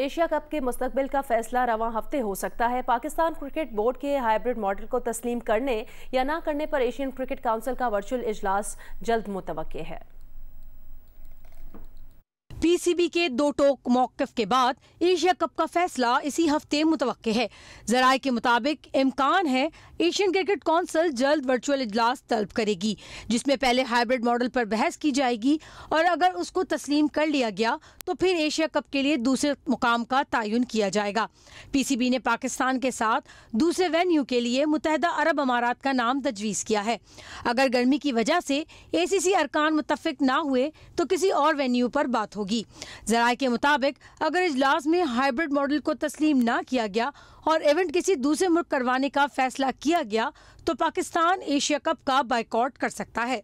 Asia cup के मुस्तबिल का फैसला रवा हफ्ते हो सकता है पाकिस्तान क्रिकेट बोर्ड के हाइब्रिड मॉडल को तस्लीम करने या ना करने पर एशियन क्रिकेट काउंसिल का वर्चुअल इजलास जल्द मुतव है पीसीबी के दो टोक मौकफ के बाद एशिया कप का फैसला इसी हफ्ते मुतव है जराये के मुताबिक इम्कान है एशियन क्रिकेट काउंसिल जल्द वर्चुअल इजलास तलब करेगी जिसमें पहले हाइब्रिड मॉडल पर बहस की जाएगी और अगर उसको तस्लीम कर लिया गया तो फिर एशिया कप के लिए दूसरे मुकाम का तयन किया जाएगा बी ने पाकिस्तान के साथ दूसरे वेन्यू के लिए मुतहदा अरब अमारात का नाम तजवीज़ किया है अगर गर्मी की वजह से सी अरकान मुतफिक ना हुए तो किसी और वेन्यू पर बात होगी जराये के मुताबिक अगर इजलास में हाइब्रिड मॉडल को तस्लीम ना किया गया और इवेंट किसी दूसरे मुल्क करवाने का फैसला किया गया तो पाकिस्तान एशिया कप का बाइकआउट कर सकता है